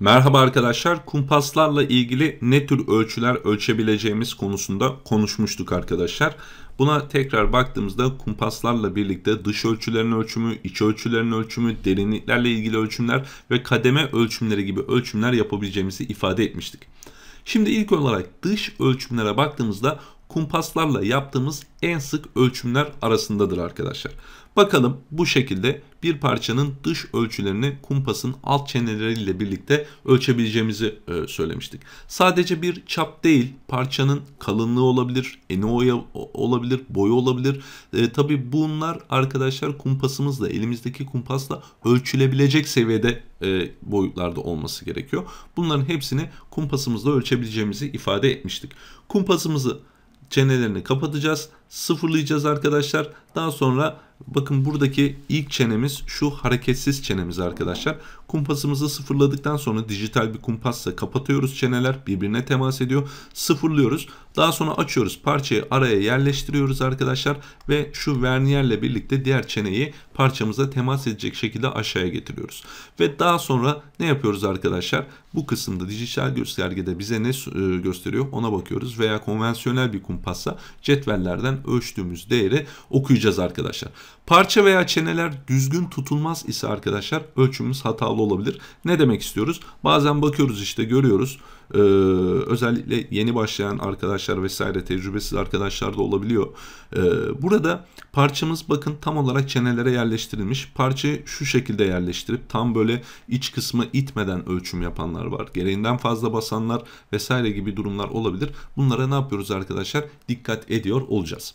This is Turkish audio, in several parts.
Merhaba arkadaşlar. Kumpaslarla ilgili ne tür ölçüler ölçebileceğimiz konusunda konuşmuştuk arkadaşlar. Buna tekrar baktığımızda kumpaslarla birlikte dış ölçülerin ölçümü, iç ölçülerin ölçümü, derinliklerle ilgili ölçümler ve kademe ölçümleri gibi ölçümler yapabileceğimizi ifade etmiştik. Şimdi ilk olarak dış ölçümlere baktığımızda kumpaslarla yaptığımız en sık ölçümler arasındadır arkadaşlar. Bakalım bu şekilde bir parçanın dış ölçülerini kumpasın alt çeneleriyle birlikte ölçebileceğimizi e, söylemiştik. Sadece bir çap değil parçanın kalınlığı olabilir, eni olabilir, boyu olabilir. E, Tabi bunlar arkadaşlar kumpasımızla elimizdeki kumpasla ölçülebilecek seviyede e, boyutlarda olması gerekiyor. Bunların hepsini kumpasımızla ölçebileceğimizi ifade etmiştik. Kumpasımızı çenelerini kapatacağız. Sıfırlayacağız arkadaşlar. Daha sonra Bakın buradaki ilk çenemiz şu hareketsiz çenemiz arkadaşlar. Kumpasımızı sıfırladıktan sonra dijital bir kumpasla kapatıyoruz çeneler birbirine temas ediyor. Sıfırlıyoruz. Daha sonra açıyoruz parçayı araya yerleştiriyoruz arkadaşlar ve şu vernierle birlikte diğer çeneyi parçamıza temas edecek şekilde aşağıya getiriyoruz. Ve daha sonra ne yapıyoruz arkadaşlar? Bu kısımda dijital göstergede bize ne e, gösteriyor ona bakıyoruz veya konvansiyonel bir kumpasla cetvellerden ölçtüğümüz değeri okuyacağız arkadaşlar. Parça veya çeneler düzgün tutulmaz ise arkadaşlar ölçümümüz hatalı olabilir. Ne demek istiyoruz? Bazen bakıyoruz işte görüyoruz. Ee, özellikle yeni başlayan arkadaşlar vesaire tecrübesiz arkadaşlar da olabiliyor. Ee, burada parçamız bakın tam olarak çenelere yerleştirilmiş. Parçayı şu şekilde yerleştirip tam böyle iç kısmı itmeden ölçüm yapanlar var. Gereğinden fazla basanlar vesaire gibi durumlar olabilir. Bunlara ne yapıyoruz arkadaşlar? Dikkat ediyor olacağız.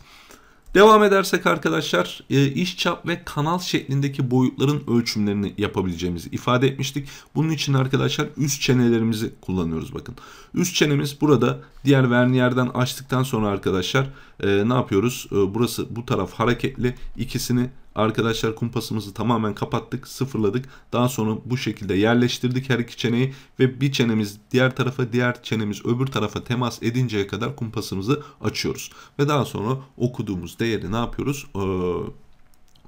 Devam edersek arkadaşlar e, iş çap ve kanal şeklindeki boyutların ölçümlerini yapabileceğimizi ifade etmiştik. Bunun için arkadaşlar üst çenelerimizi kullanıyoruz bakın. Üst çenemiz burada diğer verniyerden açtıktan sonra arkadaşlar e, ne yapıyoruz? E, burası bu taraf hareketli ikisini Arkadaşlar kumpasımızı tamamen kapattık, sıfırladık. Daha sonra bu şekilde yerleştirdik her iki çeneyi ve bir çenemiz diğer tarafa, diğer çenemiz öbür tarafa temas edinceye kadar kumpasımızı açıyoruz. Ve daha sonra okuduğumuz değeri ne yapıyoruz? Ee,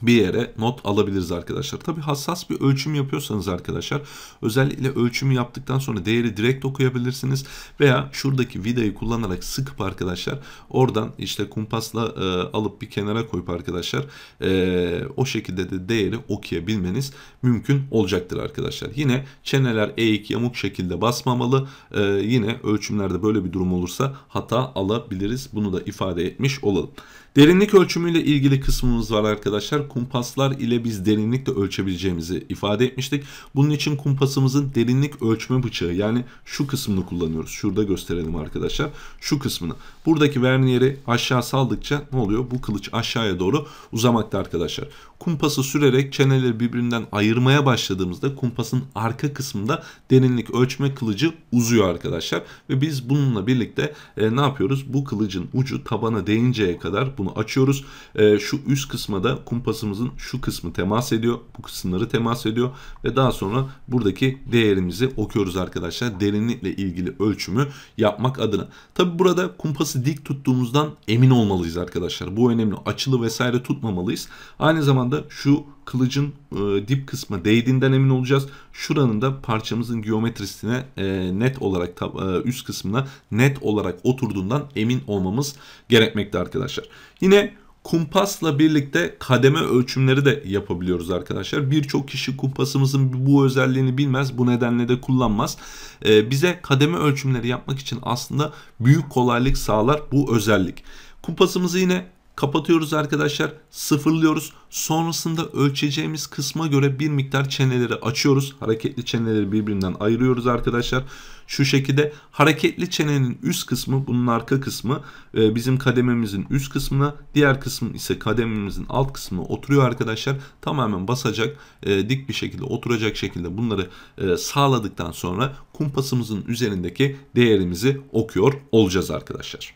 bir yere not alabiliriz arkadaşlar. Tabi hassas bir ölçüm yapıyorsanız arkadaşlar özellikle ölçümü yaptıktan sonra değeri direkt okuyabilirsiniz veya şuradaki vidayı kullanarak sıkıp arkadaşlar oradan işte kumpasla e, alıp bir kenara koyup arkadaşlar e, o şekilde de değeri okuyabilmeniz mümkün olacaktır arkadaşlar. Yine çeneler eğik yamuk şekilde basmamalı. E, yine ölçümlerde böyle bir durum olursa hata alabiliriz. Bunu da ifade etmiş olalım. Derinlik ölçümüyle ilgili kısmımız var arkadaşlar. Kumpaslar ile biz derinlikle ölçebileceğimizi ifade etmiştik. Bunun için kumpasımızın derinlik ölçme bıçağı yani şu kısmını kullanıyoruz. Şurada gösterelim arkadaşlar. Şu kısmını. Buradaki verniyeri aşağı saldıkça ne oluyor? Bu kılıç aşağıya doğru uzamakta arkadaşlar kumpası sürerek çeneleri birbirinden ayırmaya başladığımızda kumpasın arka kısmında derinlik ölçme kılıcı uzuyor arkadaşlar. Ve biz bununla birlikte e, ne yapıyoruz? Bu kılıcın ucu tabana değinceye kadar bunu açıyoruz. E, şu üst kısma da kumpasımızın şu kısmı temas ediyor. Bu kısımları temas ediyor. Ve daha sonra buradaki değerimizi okuyoruz arkadaşlar. Derinlikle ilgili ölçümü yapmak adına. Tabi burada kumpası dik tuttuğumuzdan emin olmalıyız arkadaşlar. Bu önemli. Açılı vesaire tutmamalıyız. Aynı zamanda anda şu kılıcın e, dip kısmı değdiğinden emin olacağız. Şuranın da parçamızın geometrisine e, net olarak e, üst kısmına net olarak oturduğundan emin olmamız gerekmekte arkadaşlar. Yine kumpasla birlikte kademe ölçümleri de yapabiliyoruz arkadaşlar. Birçok kişi kumpasımızın bu özelliğini bilmez. Bu nedenle de kullanmaz. Ee, bize kademe ölçümleri yapmak için aslında büyük kolaylık sağlar bu özellik. Kumpasımızı yine Kapatıyoruz arkadaşlar. Sıfırlıyoruz. Sonrasında ölçeceğimiz kısma göre bir miktar çeneleri açıyoruz. Hareketli çeneleri birbirinden ayırıyoruz arkadaşlar. Şu şekilde hareketli çenenin üst kısmı bunun arka kısmı e, bizim kadememizin üst kısmına diğer kısmı ise kadememizin alt kısmına oturuyor arkadaşlar. Tamamen basacak e, dik bir şekilde oturacak şekilde bunları e, sağladıktan sonra kumpasımızın üzerindeki değerimizi okuyor olacağız arkadaşlar.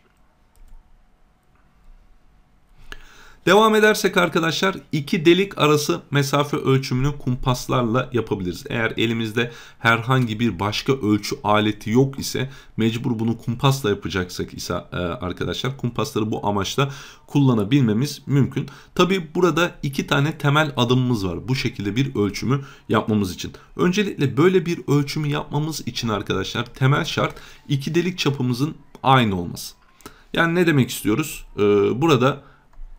Devam edersek arkadaşlar iki delik arası mesafe ölçümünü kumpaslarla yapabiliriz. Eğer elimizde herhangi bir başka ölçü aleti yok ise mecbur bunu kumpasla yapacaksak ise e, arkadaşlar kumpasları bu amaçla kullanabilmemiz mümkün. Tabi burada iki tane temel adımımız var bu şekilde bir ölçümü yapmamız için. Öncelikle böyle bir ölçümü yapmamız için arkadaşlar temel şart iki delik çapımızın aynı olması. Yani ne demek istiyoruz? Ee, burada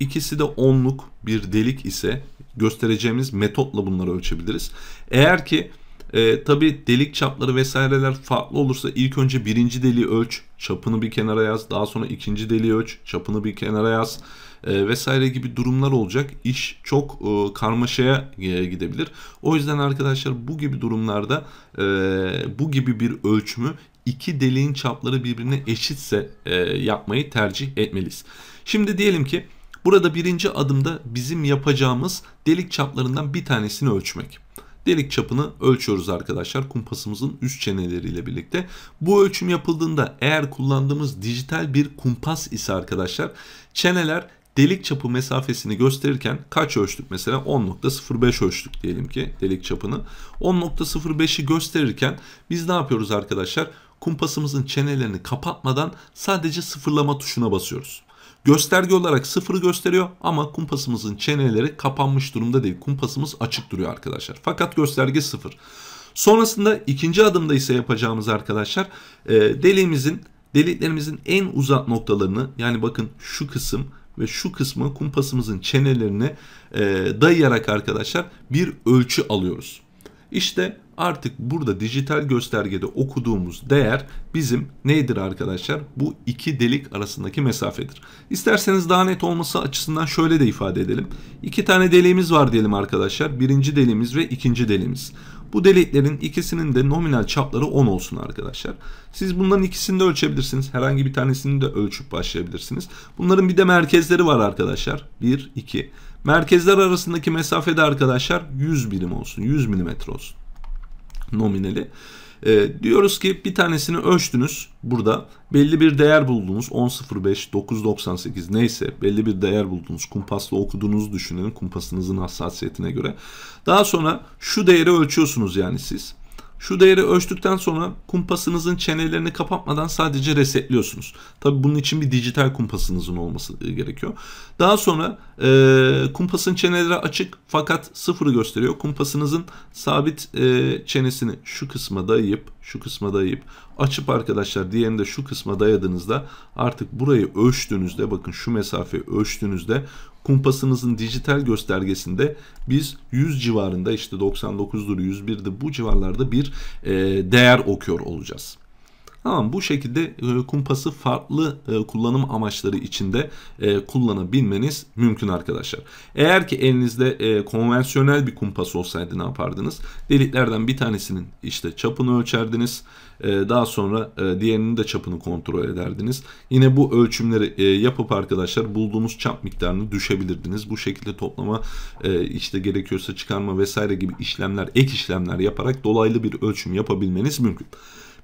İkisi de onluk bir delik ise göstereceğimiz metotla bunları ölçebiliriz. Eğer ki e, tabi delik çapları vesaireler farklı olursa ilk önce birinci deliği ölç, çapını bir kenara yaz. Daha sonra ikinci deliği ölç, çapını bir kenara yaz e, vesaire gibi durumlar olacak. İş çok e, karmaşaya e, gidebilir. O yüzden arkadaşlar bu gibi durumlarda e, bu gibi bir ölçümü iki deliğin çapları birbirine eşitse e, yapmayı tercih etmeliyiz. Şimdi diyelim ki Burada birinci adımda bizim yapacağımız delik çaplarından bir tanesini ölçmek. Delik çapını ölçüyoruz arkadaşlar kumpasımızın üst çeneleriyle birlikte. Bu ölçüm yapıldığında eğer kullandığımız dijital bir kumpas ise arkadaşlar çeneler delik çapı mesafesini gösterirken kaç ölçtük mesela 10.05 ölçtük diyelim ki delik çapını 10.05'i gösterirken biz ne yapıyoruz arkadaşlar kumpasımızın çenelerini kapatmadan sadece sıfırlama tuşuna basıyoruz. Gösterge olarak sıfırı gösteriyor ama kumpasımızın çeneleri kapanmış durumda değil. Kumpasımız açık duruyor arkadaşlar. Fakat gösterge sıfır. Sonrasında ikinci adımda ise yapacağımız arkadaşlar e, deliğimizin deliklerimizin en uzak noktalarını yani bakın şu kısım ve şu kısmı kumpasımızın çenelerine e, dayayarak arkadaşlar bir ölçü alıyoruz. İşte Artık burada dijital göstergede okuduğumuz değer bizim nedir arkadaşlar? Bu iki delik arasındaki mesafedir. İsterseniz daha net olması açısından şöyle de ifade edelim. İki tane deliğimiz var diyelim arkadaşlar. Birinci deliğimiz ve ikinci deliğimiz. Bu deliklerin ikisinin de nominal çapları 10 olsun arkadaşlar. Siz bunların ikisini de ölçebilirsiniz. Herhangi bir tanesini de ölçüp başlayabilirsiniz. Bunların bir de merkezleri var arkadaşlar. 1, 2. Merkezler arasındaki mesafe de arkadaşlar 100 birim olsun. 100 milimetre olsun nominali. E, diyoruz ki bir tanesini ölçtünüz burada. Belli bir değer buldunuz. 10.05, 9.98 neyse belli bir değer buldunuz. Kumpasla okuduğunuzu düşünün kumpasınızın hassasiyetine göre. Daha sonra şu değeri ölçüyorsunuz yani siz. Şu değeri ölçtükten sonra kumpasınızın çenelerini kapatmadan sadece resetliyorsunuz. Tabi bunun için bir dijital kumpasınızın olması e, gerekiyor. Daha sonra e, kumpasın çeneleri açık fakat sıfırı gösteriyor. Kumpasınızın sabit e, çenesini şu kısma dayayıp şu kısma dayayıp açıp arkadaşlar diğerini de şu kısma dayadığınızda artık burayı ölçtüğünüzde bakın şu mesafeyi ölçtüğünüzde kumpasınızın dijital göstergesinde biz 100 civarında işte 99'dur 101'di bu civarlarda bir e, değer okuyor olacağız. Tamam bu şekilde e, kumpası farklı e, kullanım amaçları içinde e, kullanabilmeniz mümkün arkadaşlar. Eğer ki elinizde e, konvansiyonel bir kumpas olsaydı ne yapardınız? Deliklerden bir tanesinin işte çapını ölçerdiniz. E, daha sonra e, diğerinin de çapını kontrol ederdiniz. Yine bu ölçümleri e, yapıp arkadaşlar bulduğunuz çap miktarını düşebilirdiniz. Bu şekilde toplama e, işte gerekiyorsa çıkarma vesaire gibi işlemler ek işlemler yaparak dolaylı bir ölçüm yapabilmeniz mümkün.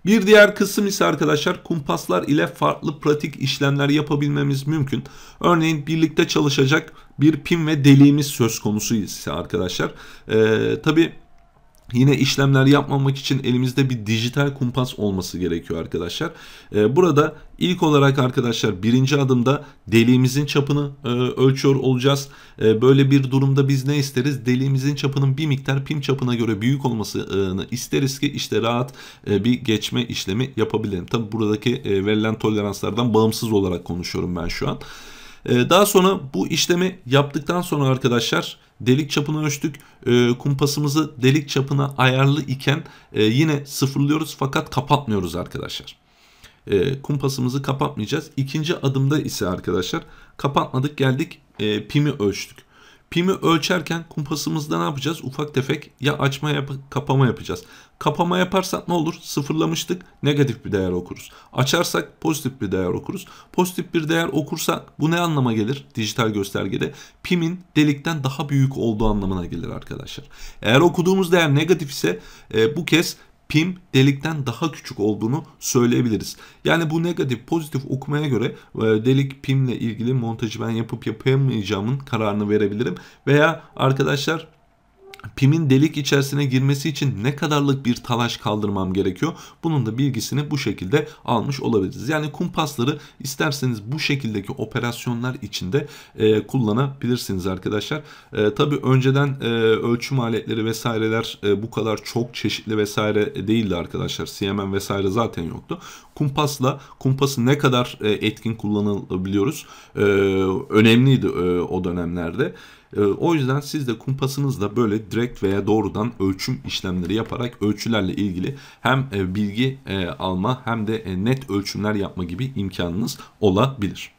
Bir diğer kısım ise arkadaşlar kumpaslar ile farklı pratik işlemler yapabilmemiz mümkün. Örneğin birlikte çalışacak bir pin ve deliğimiz söz konusu ise arkadaşlar. Ee, tabii Yine işlemler yapmamak için elimizde bir dijital kumpas olması gerekiyor arkadaşlar. Ee, burada ilk olarak arkadaşlar birinci adımda deliğimizin çapını e, ölçüyor olacağız. Ee, böyle bir durumda biz ne isteriz? Deliğimizin çapının bir miktar pim çapına göre büyük olmasını isteriz ki işte rahat e, bir geçme işlemi yapabilelim. Tabi buradaki e, verilen toleranslardan bağımsız olarak konuşuyorum ben şu an. Ee, daha sonra bu işlemi yaptıktan sonra arkadaşlar delik çapını ölçtük. Ee, kumpasımızı delik çapına ayarlı iken e, yine sıfırlıyoruz fakat kapatmıyoruz arkadaşlar. Ee, kumpasımızı kapatmayacağız. İkinci adımda ise arkadaşlar kapatmadık geldik e, pimi ölçtük. Pimi ölçerken kumpasımızda ne yapacağız? Ufak tefek ya açma ya kapama yapacağız. Kapama yaparsak ne olur? Sıfırlamıştık negatif bir değer okuruz. Açarsak pozitif bir değer okuruz. Pozitif bir değer okursak bu ne anlama gelir? Dijital göstergede pimin delikten daha büyük olduğu anlamına gelir arkadaşlar. Eğer okuduğumuz değer negatif ise e, bu kez pim delikten daha küçük olduğunu söyleyebiliriz. Yani bu negatif pozitif okumaya göre e, delik pimle ilgili montajı ben yapıp yapamayacağımın kararını verebilirim. Veya arkadaşlar pimin delik içerisine girmesi için ne kadarlık bir talaş kaldırmam gerekiyor? Bunun da bilgisini bu şekilde almış olabiliriz. Yani kumpasları isterseniz bu şekildeki operasyonlar içinde e, kullanabilirsiniz arkadaşlar. E, tabii önceden e, ölçüm aletleri vesaireler e, bu kadar çok çeşitli vesaire değildi arkadaşlar. CMM vesaire zaten yoktu. Kumpasla kumpası ne kadar e, etkin kullanabiliyoruz? E, önemliydi e, o dönemlerde. Ee, o yüzden siz de kumpasınızla böyle direkt veya doğrudan ölçüm işlemleri yaparak ölçülerle ilgili hem e, bilgi e, alma hem de e, net ölçümler yapma gibi imkanınız olabilir.